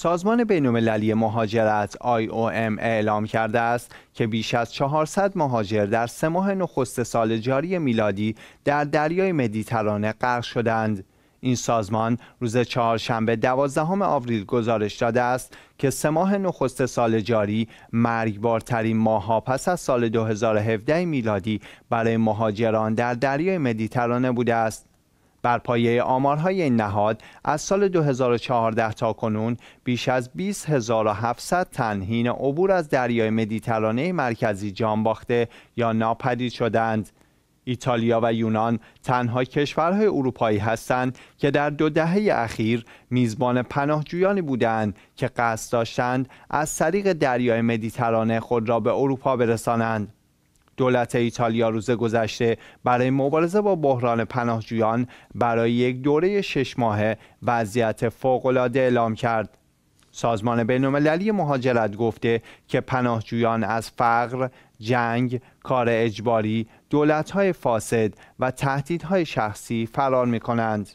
سازمان بین‌المللی مهاجرت IOM اعلام کرده است که بیش از 400 مهاجر در سه ماه نخست سال جاری میلادی در دریای مدیترانه غرق شدند. این سازمان روز چهارشنبه دوازدهم آوریل گزارش داده است که سه ماه نخست سال جاری مرگبارترین ماهها پس از سال 2017 میلادی برای مهاجران در دریای مدیترانه بوده است بر پایه آمارهای این نهاد از سال 2014 تا کنون بیش از 20700 تن حین عبور از دریای مدیترانه مرکزی جان باخته یا ناپدید شدند. ایتالیا و یونان تنها کشورهای اروپایی هستند که در دو دهه اخیر میزبان پناهجویانی بودند که قصد داشتند از طریق دریای مدیترانه خود را به اروپا برسانند. دولت ایتالیا روز گذشته برای مبارزه با بحران پناهجویان برای یک دوره شش ماهه وضعیت فوقالعاده اعلام کرد سازمان بینالمللی مهاجرت گفته که پناهجویان از فقر، جنگ، کار اجباری، دولتهای فاسد و تهدیدهای شخصی فرار می‌کنند.